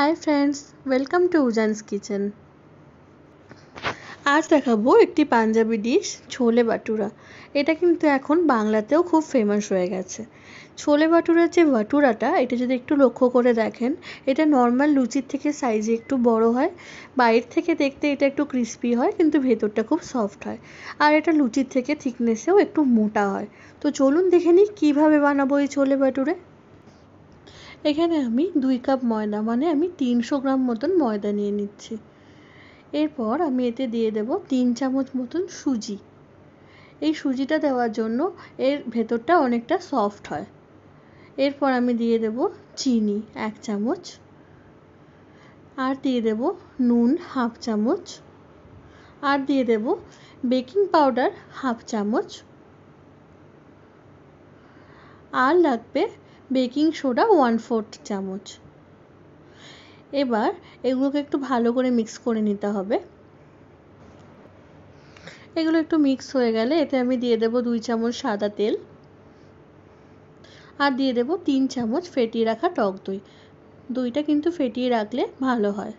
high friends welcome to Ujan's kitchen আজ দেখাবো একটি পাঞ্জাবি ডিশ ছোলে বাটুরা এটা কিন্তু এখন বাংলাতেও খুব ফেমাস হয়ে গেছে ছোলে বাটুরার যে বাটুরাটা এটা যদি একটু লক্ষ্য করে দেখেন এটা নর্মাল লুচির থেকে সাইজে একটু বড় হয় বাইর থেকে দেখতে এটা একটু ক্রিস্পি হয় কিন্তু ভেতরটা খুব সফট হয় আর এটা লুচির থেকে থিকনেসেও একটু মোটা হয় তো চলুন দেখে নিই কীভাবে বানাবো এই ছোলে বাটুরে এখানে আমি দুই কাপ ময়দা মানে আমি তিনশো গ্রাম মতন ময়দা নিয়ে নিচ্ছি এরপর আমি এতে দিয়ে দেব তিন চামচ মতন সুজি এই সুজিটা দেওয়ার জন্য এর ভেতরটা অনেকটা সফট হয় এরপর আমি দিয়ে দেব চিনি এক চামচ আর দিয়ে দেব নুন হাফ চামচ আর দিয়ে দেব বেকিং পাউডার হাফ চামচ আর লাগবে বেকিং সোডা ওয়ান ফোর্থ চামচ এবার এগুলোকে একটু ভালো করে মিক্স করে নিতে হবে এগুলো একটু মিক্স হয়ে গেলে এতে আমি দিয়ে দেব দুই চামচ সাদা তেল আর দিয়ে দেব তিন চামচ ফেটিয়ে রাখা টক দই দইটা কিন্তু ফেটিয়ে রাখলে ভালো হয়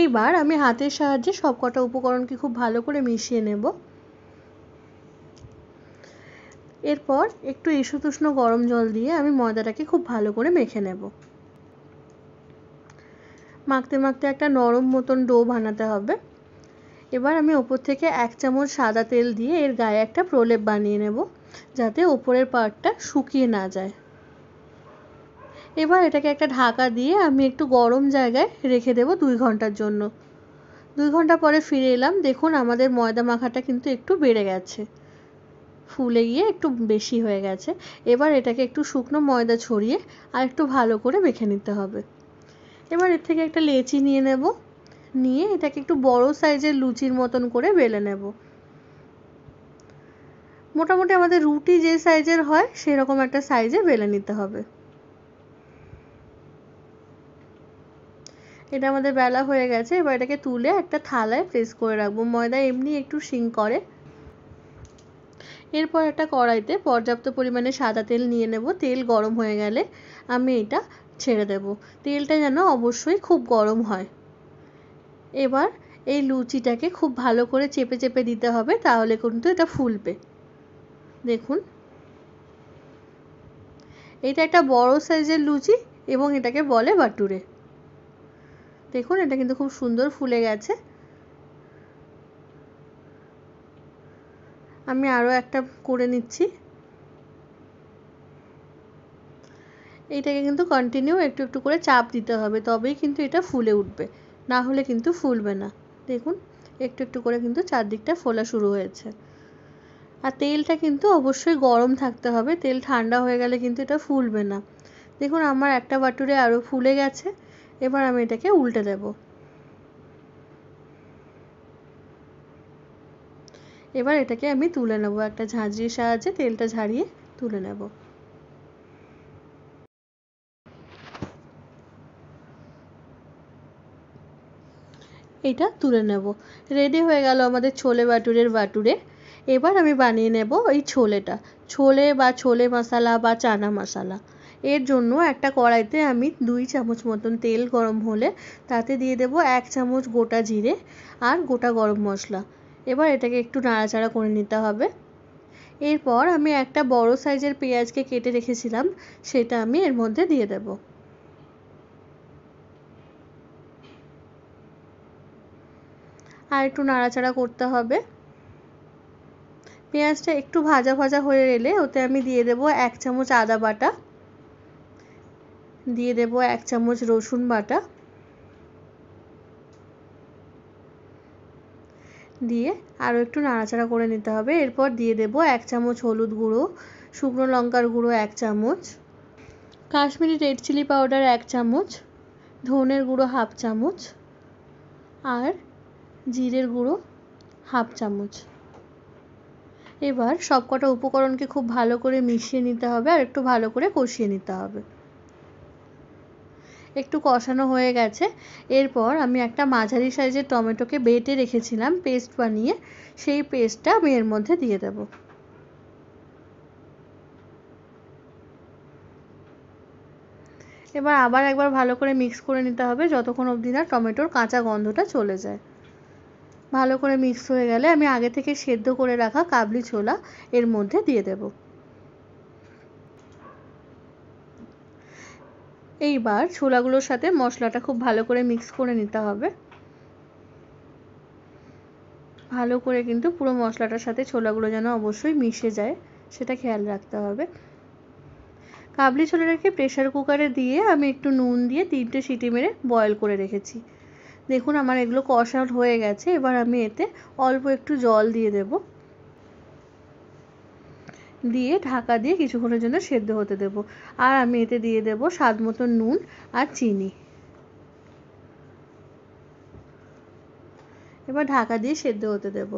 এইবার আমি হাতের সাহায্যে সবকটা উপকরণকে খুব ভালো করে মিশিয়ে নেব এরপর একটু ইসুতুষ্ণ গরম জল দিয়ে আমি ময়দাটাকে খুব ভালো করে মেখে নেব মাখতে মাখতে একটা নরম মতন ডো বানাতে হবে এবার আমি ওপর থেকে এক চামচ সাদা তেল দিয়ে এর গায়ে একটা প্রলেপ বানিয়ে নেব যাতে ওপরের পার্টটা শুকিয়ে না যায় এবার এটাকে একটা ঢাকা দিয়ে আমি একটু গরম জায়গায় রেখে দেব দুই ঘন্টার জন্য দুই ঘন্টা পরে ফিরে এলাম দেখুন আমাদের ময়দা মাখাটা কিন্তু একটু বেড়ে গেছে ফুলে গিয়ে একটু বেশি হয়ে গেছে এবার এটাকে একটু শুকনো ময়দা ছড়িয়ে আর একটু ভালো করে মেখে নিতে হবে এবার এর থেকে একটা লেচি নিয়ে নেব নিয়ে এটাকে একটু বড় সাইজের লুচির মতন করে বেলে নেব মোটামুটি আমাদের রুটি যে সাইজের হয় সেরকম একটা সাইজে বেলে নিতে হবে এটা আমাদের বেলা হয়ে গেছে এবার এটাকে তুলে একটা থালায় প্রেস করে রাখবো ময়দা এমনি একটু শিং করে এরপর একটা কড়াইতে পর্যাপ্ত পরিমাণে সাদা তেল নিয়ে নেব তেল গরম হয়ে গেলে আমি এটা ছেড়ে দেব তেলটা যেন অবশ্যই খুব গরম হয় এবার এই লুচিটাকে খুব ভালো করে চেপে চেপে দিতে হবে তাহলে কিন্তু এটা ফুলবে দেখুন এটা একটা বড় সাইজের লুচি এবং এটাকে বলে বাটুরে দেখুন এটা কিন্তু খুব সুন্দর ফুলে গেছে আমি আরও একটা করে নিচ্ছি এইটাকে কিন্তু কন্টিনিউ একটু একটু করে চাপ দিতে হবে তবেই কিন্তু এটা ফুলে উঠবে না হলে কিন্তু ফুলবে না দেখুন একটু একটু করে কিন্তু চারদিকটা ফোলা শুরু হয়েছে আর তেলটা কিন্তু অবশ্যই গরম থাকতে হবে তেল ঠান্ডা হয়ে গেলে কিন্তু এটা ফুলবে না দেখুন আমার একটা বাটুরে আরও ফুলে গেছে এবার আমি এটাকে উল্টে দেবো এবার এটাকে আমি তুলে নেব একটা ঝাঁঝরির সাহায্যে তেলটা ঝাড়িয়ে তুলে নেব এটা তুলে নেব রেডি হয়ে গেল আমাদের ছোলে বাটুরের বাটুরে এবার আমি বানিয়ে নেব এই ছোলেটা ছোলে বা ছোলে মশলা বা চানা মশলা এর জন্য একটা কড়াইতে আমি দুই চামচ মতন তেল গরম হলে তাতে দিয়ে দেব এক চামচ গোটা জিরে আর গোটা গরম মশলা এবার এটাকে একটু নাড়াচাড়া করে নিতে হবে এরপর আমি একটা বড় সাইজের পেঁয়াজকে কেটে রেখেছিলাম সেটা আমি এর মধ্যে দিয়ে দেব আর একটু নাড়াচাড়া করতে হবে পেঁয়াজটা একটু ভাজা ভাজা হয়ে এলে ওতে আমি দিয়ে দেব এক চামচ আদা বাটা দিয়ে দেব এক চামচ রসুন বাটা দিয়ে আরও একটু নাড়াচাড়া করে নিতে হবে এরপর দিয়ে দেব এক চামচ হলুদ গুঁড়ো শুকনো লঙ্কার গুঁড়ো এক চামচ কাশ্মীরি রেড চিলি পাউডার এক চামচ ধনের গুঁড়ো হাফ চামচ আর জিরের গুঁড়ো হাফ চামচ এবার সবকটা উপকরণকে খুব ভালো করে মিশিয়ে নিতে হবে আর একটু ভালো করে কষিয়ে নিতে হবে একটু কষানো হয়ে গেছে এরপর আমি একটা মাঝারি সাইজের টমেটোকে বেটে রেখেছিলাম পেস্ট বানিয়ে সেই পেস্টটা আমি এর মধ্যে দিয়ে দেবো এবার আবার একবার ভালো করে মিক্স করে নিতে হবে যতক্ষণ অবধি না টমেটোর কাঁচা গন্ধটা চলে যায় ভালো করে মিক্স হয়ে গেলে আমি আগে থেকে সেদ্ধ করে রাখা কাবলি ছোলা এর মধ্যে দিয়ে দেবো এইবার ছোলাগুলোর সাথে মশলাটা খুব ভালো করে মিক্স করে নিতে হবে ভালো করে কিন্তু পুরো মশলাটার সাথে ছোলাগুলো যেন অবশ্যই মিশে যায় সেটা খেয়াল রাখতে হবে কাবলি ছোলাটাকে প্রেশার কুকারে দিয়ে আমি একটু নুন দিয়ে তিনটে সিটি মেরে বয়েল করে রেখেছি দেখুন আমার এগুলো কষা হয়ে গেছে এবার আমি এতে অল্প একটু জল দিয়ে দেবো দিয়ে ঢাকা দিয়ে কিছুক্ষণের জন্য সেদ্ধ হতে দেব আর আমি এতে দিয়ে দেব স্বাদ মতো নুন আর চিনি এবার ঢাকা দিয়ে সেদ্ধ হতে দেব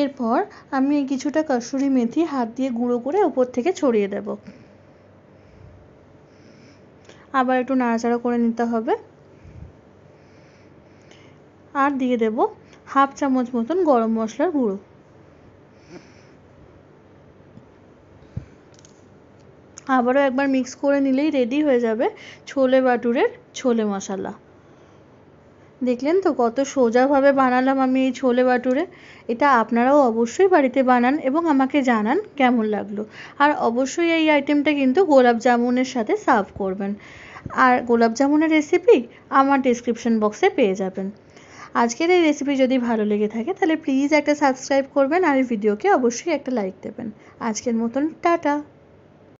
এরপর আমি কিছুটা কসুরি মেথি হাত দিয়ে গুঁড়ো করে উপর থেকে ছড়িয়ে দেব আবার একটু নাড়াচাড়া করে নিতে হবে আর দিয়ে দেব হাফ চামচ মতন গরম মশলার গুঁড়ো আবারও একবার মিক্স করে নিলেই রেডি হয়ে যাবে ছোলে বাটুরের ছোলে মশলা দেখলেন তো কত সোজাভাবে বানালাম আমি এই ছোলে বাটুরে এটা আপনারাও অবশ্যই বাড়িতে বানান এবং আমাকে জানান কেমন লাগলো আর অবশ্যই এই আইটেমটা কিন্তু গোলাপ জামুনের সাথে সার্ভ করবেন আর গোলাপ জামুনের রেসিপি আমার ডিসক্রিপশন বক্সে পেয়ে যাবেন আজকের এই রেসিপি যদি ভালো লেগে থাকে তাহলে প্লিজ একটা সাবস্ক্রাইব করবেন আর এই ভিডিওকে অবশ্যই একটা লাইক দেবেন আজকের মতন টাটা